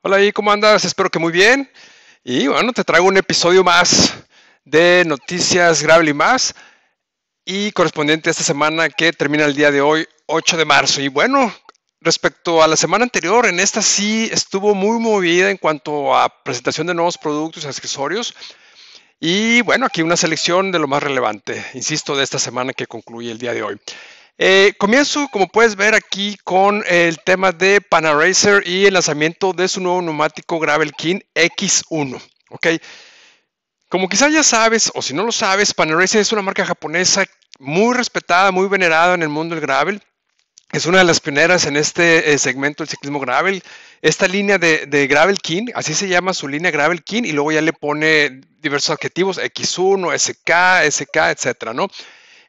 Hola y ¿cómo andas? Espero que muy bien. Y bueno, te traigo un episodio más de Noticias Gravel y más. Y correspondiente a esta semana que termina el día de hoy, 8 de marzo. Y bueno, respecto a la semana anterior, en esta sí estuvo muy movida en cuanto a presentación de nuevos productos y accesorios. Y bueno, aquí una selección de lo más relevante, insisto, de esta semana que concluye el día de hoy. Eh, comienzo, como puedes ver aquí, con el tema de Panaracer y el lanzamiento de su nuevo neumático Gravel King X1. Como quizás ya sabes, o si no lo sabes, Panaracer es una marca japonesa muy respetada, muy venerada en el mundo del gravel. Es una de las pioneras en este eh, segmento del ciclismo gravel. Esta línea de, de Gravel King, así se llama su línea Gravel King, y luego ya le pone diversos adjetivos, X1, SK, SK, etcétera, ¿no?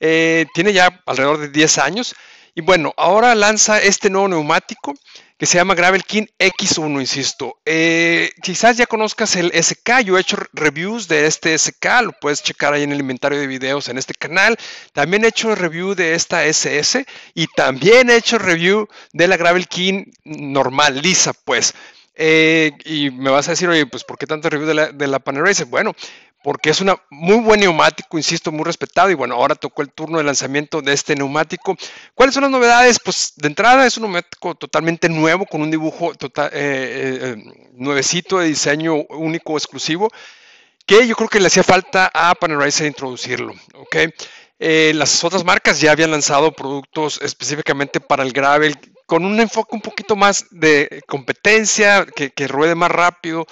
Eh, tiene ya alrededor de 10 años. Y bueno, ahora lanza este nuevo neumático que se llama Gravel King X1, insisto. Eh, quizás ya conozcas el SK, yo he hecho reviews de este SK, lo puedes checar ahí en el inventario de videos en este canal. También he hecho review de esta SS y también he hecho review de la Gravel King normal, lisa, pues. Eh, y me vas a decir, oye, pues ¿por qué tanto review de la, de la Bueno, porque es un muy buen neumático, insisto, muy respetado. Y bueno, ahora tocó el turno de lanzamiento de este neumático. ¿Cuáles son las novedades? Pues de entrada es un neumático totalmente nuevo, con un dibujo total, eh, eh, eh, nuevecito de diseño único, exclusivo, que yo creo que le hacía falta a para introducirlo. ¿okay? las otras marcas ya habían lanzado productos específicamente para el gravel, con un enfoque un poquito más de competencia, que, ruede más rápido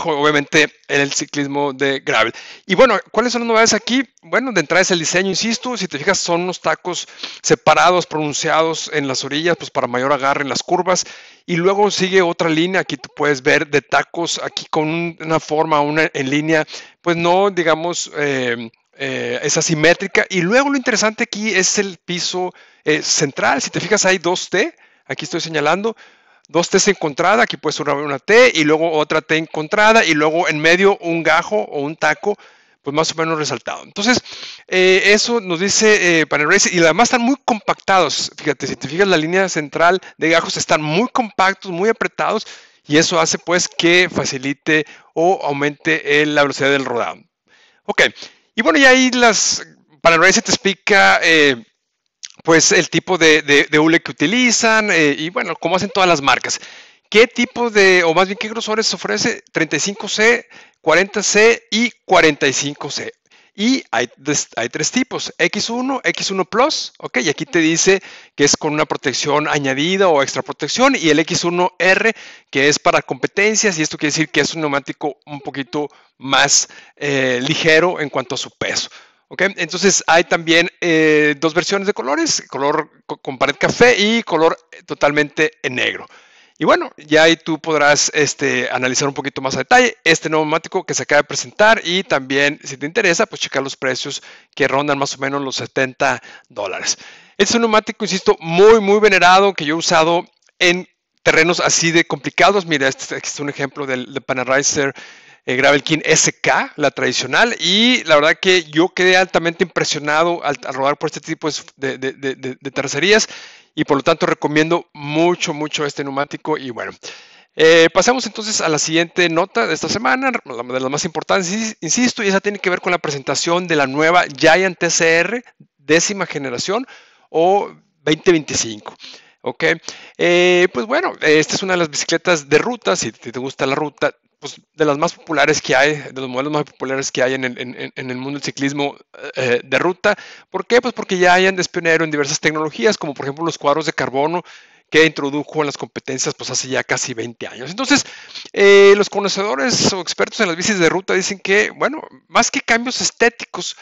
obviamente en el ciclismo de gravel. Y bueno, ¿cuáles son las novedades aquí? Bueno, de entrada es el diseño, insisto, si te fijas son unos tacos separados, pronunciados en las orillas, pues para mayor agarre en las curvas. Y luego sigue otra línea, aquí tú puedes ver de tacos, aquí con una forma, una en línea, pues no, digamos, eh, eh, es asimétrica. Y luego lo interesante aquí es el piso eh, central, si te fijas hay dos T, aquí estoy señalando, dos T's encontradas, aquí puedes una, T y luego otra T encontrada y luego en medio un gajo o un taco, pues más o menos resaltado. Entonces, eh, eso nos dice eh, Panel Race, y además están muy compactados, fíjate, si te fijas la línea central de gajos están muy compactos, muy apretados y eso hace pues que facilite o aumente la velocidad del rodado. Ok, y bueno, y ahí las Race te explica... Eh, pues el tipo de, de, hule que utilizan eh, y bueno, como hacen todas las marcas. ¿Qué tipo de, o más bien qué grosores ofrece 35C, 40C y 45C? Y hay, tres tipos, X1, X1 Plus, ok, y aquí te dice que es con una protección añadida o extra protección, y el X1R, que es para competencias, y esto quiere decir que es un neumático un poquito más eh, ligero en cuanto a su peso. Entonces hay también eh, dos versiones de colores, color con pared café y color eh, totalmente en negro. Y bueno, ya ahí tú podrás este, analizar un poquito más a detalle este neumático que se acaba de presentar y también, si te interesa, pues checar los precios que rondan más o menos los 70 dólares. Este es un neumático, insisto, muy, muy venerado que yo he usado en terrenos así de complicados. Mira, este, este es un ejemplo del de Gravel King SK, la tradicional, y la verdad que yo quedé altamente impresionado al, rodar por este tipo de, de, tercerías y por lo tanto recomiendo mucho, mucho este neumático y bueno. Eh, pasamos entonces a la siguiente nota de esta semana, de las más importantes, insisto, y esa tiene que ver con la presentación de la nueva Giant TCR décima generación o 2025. Ok, eh, pues bueno, esta es una de las bicicletas de ruta. Si te gusta la ruta, pues, de las más populares que hay, de los modelos más populares que hay en el, mundo del ciclismo eh, eh, de ruta. ¿Por qué? Pues porque ya hayan despionero en diversas tecnologías, como por ejemplo los cuadros de carbono que introdujo en las competencias pues hace ya casi 20 años. Entonces, eh, los conocedores o expertos en las bicis de ruta dicen que, bueno, más que cambios estéticos,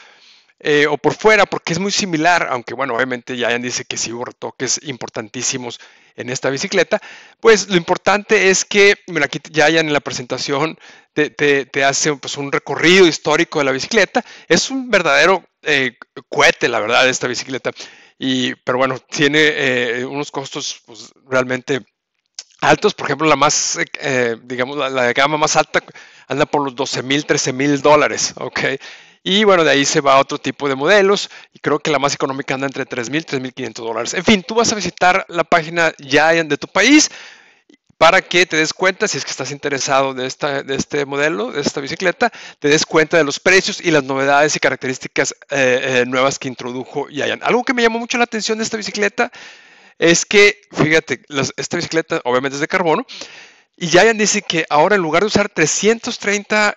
eh, o por fuera, porque es muy similar, aunque bueno, obviamente ya dice que sí hubo retoques importantísimos en esta bicicleta, pues lo importante es que, mira, aquí ya en la presentación te, hace pues, un recorrido histórico de la bicicleta, es un verdadero eh, cohete, la verdad, esta bicicleta, y, pero bueno, tiene eh, unos costos pues, realmente altos, por ejemplo, la más, digamos, la, la, gama más alta anda por los 12 mil, 13 mil dólares, ¿ok? Y bueno, de ahí se va a otro tipo de modelos y creo que la más económica anda entre 3.000 y 3.500 dólares. En fin, tú vas a visitar la página Giant de tu país para que te des cuenta, si es que estás interesado de, este modelo, de esta bicicleta, te des cuenta de los precios y las novedades y características eh, eh, nuevas que introdujo Giant. Algo que me llamó mucho la atención de esta bicicleta es que, fíjate, esta bicicleta obviamente es de carbono, y Giant dice que ahora en lugar de usar 330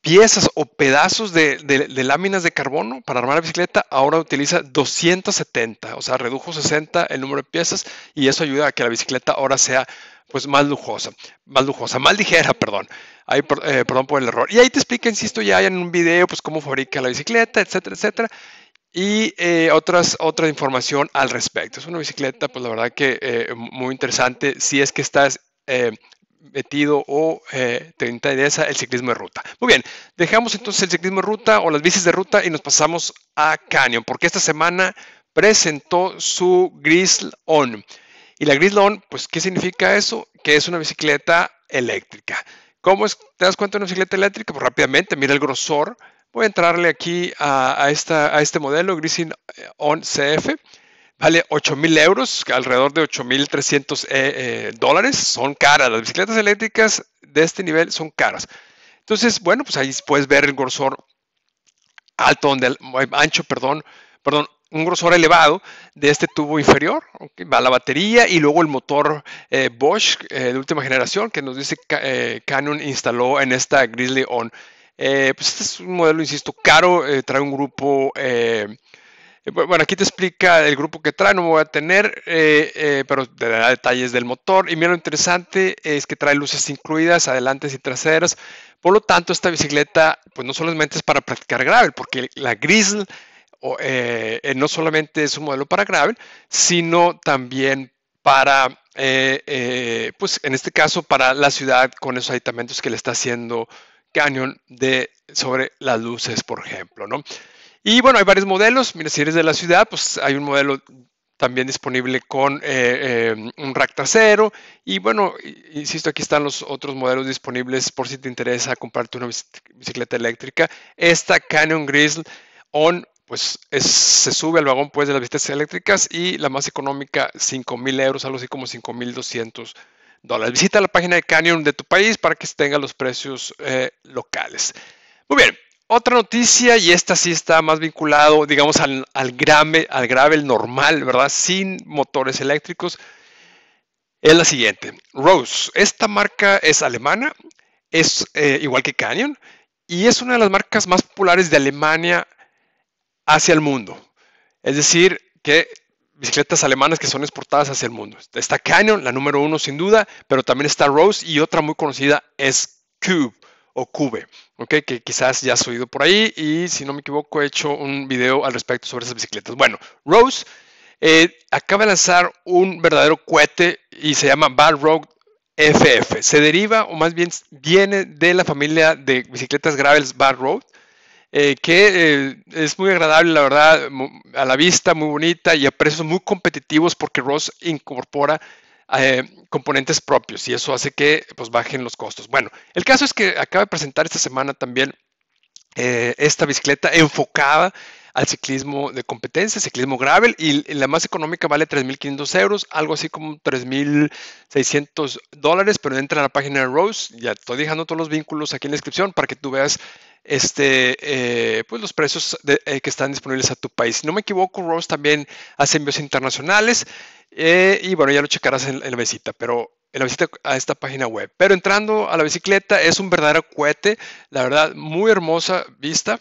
piezas o pedazos de, láminas de carbono para armar la bicicleta, ahora utiliza 270, o sea, redujo 60 el número de piezas y eso ayuda a que la bicicleta ahora sea pues más lujosa, más lujosa, más ligera, perdón. Ahí, eh, perdón por el error. Y ahí te explica, insisto, ya en un video, pues cómo fabrica la bicicleta, etcétera, etcétera. Y eh, otras, otra información al respecto. Es una bicicleta, pues la verdad que eh, muy interesante si es que estás metido o eh, te interesa el ciclismo de ruta. Muy bien, dejamos entonces el ciclismo de ruta o las bicis de ruta y nos pasamos a Canyon, porque esta semana presentó su gris On. Y la gris On, pues, ¿qué significa eso? Que es una bicicleta eléctrica. ¿Cómo ¿Te das cuenta de una bicicleta eléctrica? Pues rápidamente, mira el grosor. Voy a entrarle aquí a, esta, a este modelo, Grizzle On CF. Vale 8.000 euros, alrededor de 8.300 eh, eh, dólares. Son caras. Las bicicletas eléctricas de este nivel son caras. Entonces, bueno, pues ahí puedes ver el grosor alto, ancho, perdón, perdón, un grosor elevado de este tubo inferior. que va la batería y luego el motor eh, Bosch eh, de última generación que nos dice Canon instaló en esta Grizzly On. pues este es un modelo, insisto, caro. trae un grupo eh, bueno, aquí te explica el grupo que trae, no me voy a tener, eh, eh, pero te dará detalles del motor. Y mira, lo interesante es que trae luces incluidas, adelantes y traseras. Por lo tanto, esta bicicleta, pues no solamente es para practicar gravel, porque la Grizzle no solamente es un modelo para gravel, sino también para, pues en este caso, para la ciudad con esos aditamentos que le está haciendo Canyon de, sobre las luces, por ejemplo, ¿no? Y bueno, hay varios modelos. Mira, si eres de la ciudad, pues hay un modelo también disponible con eh, eh, un rack trasero. Y bueno, insisto, aquí están los otros modelos disponibles por si te interesa comprarte una bicicleta eléctrica. Esta Canyon Grizzle On, pues se sube al vagón pues, de las bicicletas eléctricas y la más económica, 5.000 euros, algo así como 5.200 dólares. Visita la página de Canyon de tu país para que tenga los precios eh, locales. Muy bien, otra noticia, y esta sí está más vinculado, digamos, al, al, grave, al gravel normal, ¿verdad? Sin motores eléctricos, es la siguiente. Rose, esta marca es alemana, es eh, igual que Canyon, y es una de las marcas más populares de Alemania hacia el mundo. Es decir, que bicicletas alemanas que son exportadas hacia el mundo. Está Canyon, la número uno sin duda, pero también está Rose y otra muy conocida es Cube o Cube, ¿ok? Que quizás ya has oído por ahí y si no me equivoco he hecho un video al respecto sobre esas bicicletas. Bueno, Rose eh, acaba de lanzar un verdadero cohete y se llama Road FF. Se deriva, o más bien viene de la familia de bicicletas Gravels Bar Road, eh, que eh, es muy agradable, la verdad, a la vista, muy bonita y a precios muy competitivos porque Rose incorpora eh, componentes propios y eso hace que pues, bajen los costos. Bueno, el caso es que acaba de presentar esta semana también eh, esta bicicleta enfocada al ciclismo de competencia, ciclismo gravel, y la más económica vale 3.500 euros, algo así como 3.600 dólares, pero entra a la página de Rose, ya estoy dejando todos los vínculos aquí en la descripción para que tú veas este, eh, pues los precios eh, que están disponibles a tu país. Si no me equivoco, Rose también hace envíos internacionales, eh, y bueno, ya lo checarás en, la visita, pero en la visita a esta página web. Pero entrando a la bicicleta, es un verdadero cohete, la verdad, muy hermosa vista.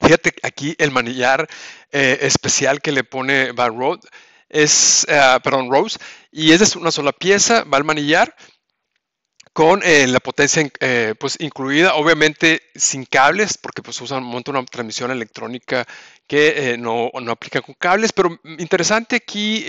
Fíjate aquí el manillar eh, especial que le pone es, ah, Rose, y es una sola pieza, va al manillar con eh, la potencia eh, pues incluida, obviamente sin cables, porque pues usan monta una transmisión electrónica que no, no, aplica con cables, pero interesante aquí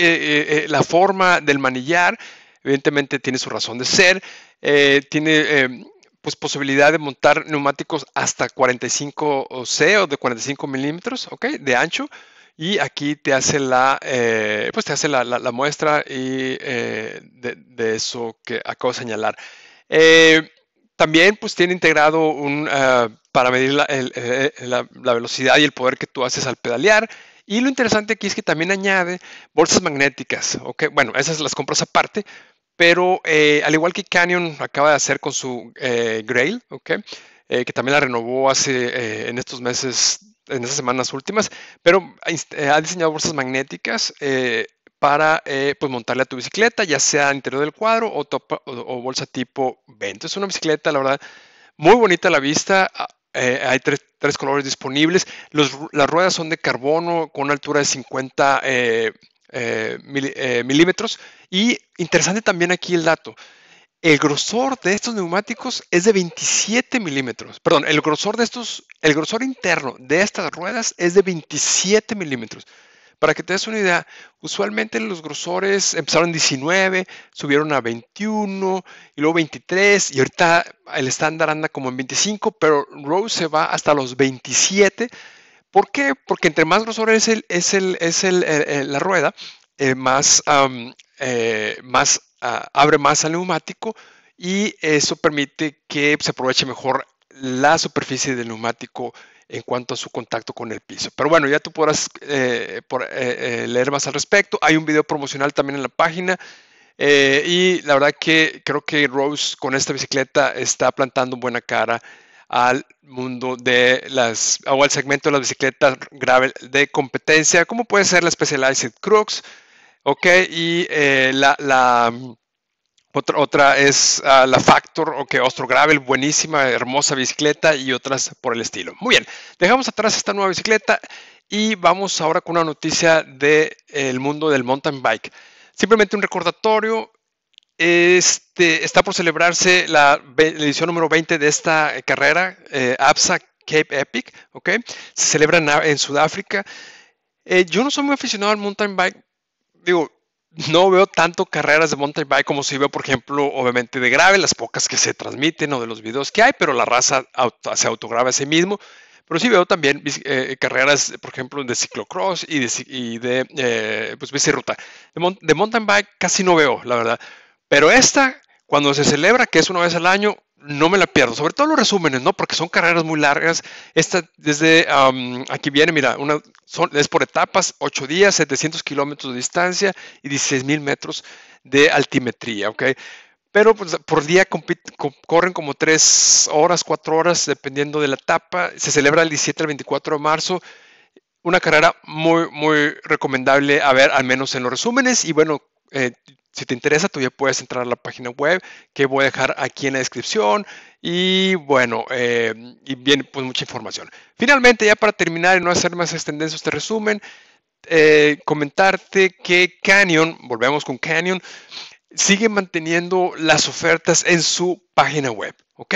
la forma del manillar, evidentemente tiene su razón de ser, tiene em, pues posibilidad de montar neumáticos hasta 45C o de 45 milímetros, ¿ok? De ancho. Y aquí te hace la, eh, pues te hace la, muestra y, eh, de, eso que acabo de señalar. Eh, también pues tiene integrado un, para medir la, velocidad y el poder que tú haces al pedalear. Y lo interesante aquí es que también añade bolsas magnéticas. ¿ok? Bueno, esas las compras aparte, pero eh, al igual que Canyon acaba de hacer con su eh, Grail, eh, que también la renovó hace en estos meses, en estas semanas últimas, pero ha diseñado bolsas magnéticas para pues montarle a tu bicicleta, ya sea interior del cuadro o, o, bolsa tipo 20. Es una bicicleta, la verdad, muy bonita a la vista. Ah, hay tres, colores disponibles. las ruedas son de carbono con una altura de 50 eh, eh, eh, milímetros. Y interesante también aquí el dato. El grosor de estos neumáticos es de 27 milímetros. Perdón, el grosor de estos, el grosor interno de estas ruedas es de 27 milímetros. Para que te des una idea, usualmente los grosores empezaron en 19, subieron a 21 y luego 23 y ahorita el estándar anda como en 25, pero Rose se va hasta los 27 ¿Por qué? Porque entre más grosor es, el, es, el, es la rueda, eh, más, eh, más ah, abre más al neumático y eso permite que se aproveche mejor la superficie del neumático en cuanto a su contacto con el piso. Pero bueno, ya tú podrás eh, leer más al respecto. Hay un video promocional también en la página. y la verdad que creo que Rose con esta bicicleta está plantando buena cara al mundo de las o al segmento de las bicicletas gravel de competencia, como puede ser la Specialized Crux, ok, y eh, la, otra, otra, es ah, la Factor, o Ostro Gravel, buenísima, hermosa bicicleta y otras por el estilo. Muy bien, dejamos atrás esta nueva bicicleta y vamos ahora con una noticia del eh, mundo del mountain bike. Simplemente un recordatorio, este, está por celebrarse la, edición número 20 de esta eh, carrera, eh, Absa APSA Cape Epic, ¿ok? Se celebra en, Sudáfrica. Eh, yo no soy muy aficionado al mountain bike, digo, no veo tanto carreras de mountain bike como si veo, por ejemplo, obviamente de grave, las pocas que se transmiten o de los videos que hay, pero la raza se autograba a sí mismo. Pero sí veo también carreras, por ejemplo, de ciclocross y de, y de pues, de, mountain bike casi no veo, la verdad. Pero esta, cuando se celebra, que es una vez al año, no me la pierdo. Sobre todo los resúmenes, ¿no? Porque son carreras muy largas. Esta, desde aquí viene, mira, una, son, es por etapas, 8 días, 700 kilómetros de distancia y 16 mil metros de altimetría, ¿ok? Pero pues, por día corren como 3 horas, 4 horas, dependiendo de la etapa. Se celebra el 17 al 24 de marzo una carrera muy, muy recomendable a ver, al menos en los resúmenes. Y bueno, eh, si te interesa, tú ya puedes entrar a la página web que voy a dejar aquí en la descripción. Y bueno, em, y viene pues mucha información. Finalmente, ya para terminar y no hacer más extenso este resumen, eh, comentarte que Canyon, volvemos con Canyon, sigue manteniendo las ofertas en su página web. ¿ok?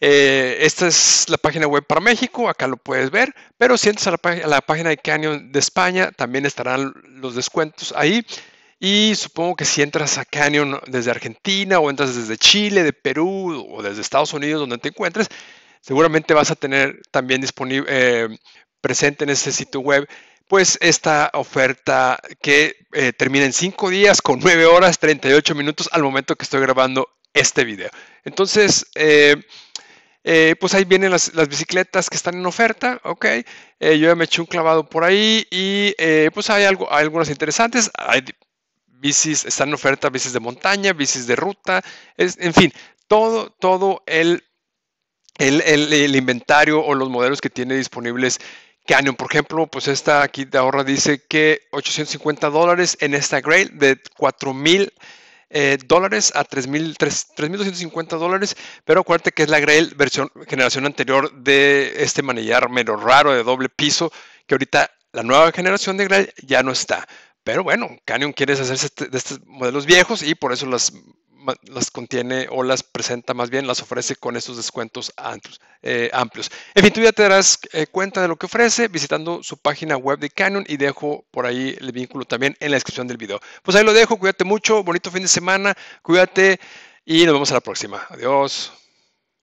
Eh, esta es la página web para México, acá lo puedes ver, pero si entras a la página de Canyon de España, también estarán los descuentos ahí. Y supongo que si entras a Canyon desde Argentina o entras desde Chile, de Perú o desde Estados Unidos, donde te encuentres, seguramente vas a tener también disponible, eh, presente en ese sitio web, pues esta oferta que eh, termina en 5 días con 9 horas 38 minutos al momento que estoy grabando este video. Entonces, eh, pues ahí vienen las, bicicletas que están en oferta, ok. yo ya me eché un clavado por ahí y pues hay, algo, algunas interesantes bicis, están en oferta bicis de montaña, bicis de ruta, es, en fin, todo, todo el, el, inventario o los modelos que tiene disponibles Canyon, por ejemplo, pues esta aquí de ahorro dice que 850 dólares en esta Grail de 4000 eh, dólares a 3250 dólares, pero acuérdate que es la Grail versión generación anterior de este manillar menos raro de doble piso, que ahorita la nueva generación de Grail ya no está. Pero bueno, Canyon quiere hacerse este, de estos modelos viejos y por eso las, las contiene o las presenta más bien, las ofrece con estos descuentos eh, amplios. En fin, tú ya te darás eh, cuenta de lo que ofrece visitando su página web de Canyon y dejo por ahí el vínculo también en la descripción del video. Pues ahí lo dejo, cuídate mucho, bonito fin de semana, cuídate y nos vemos a la próxima. Adiós.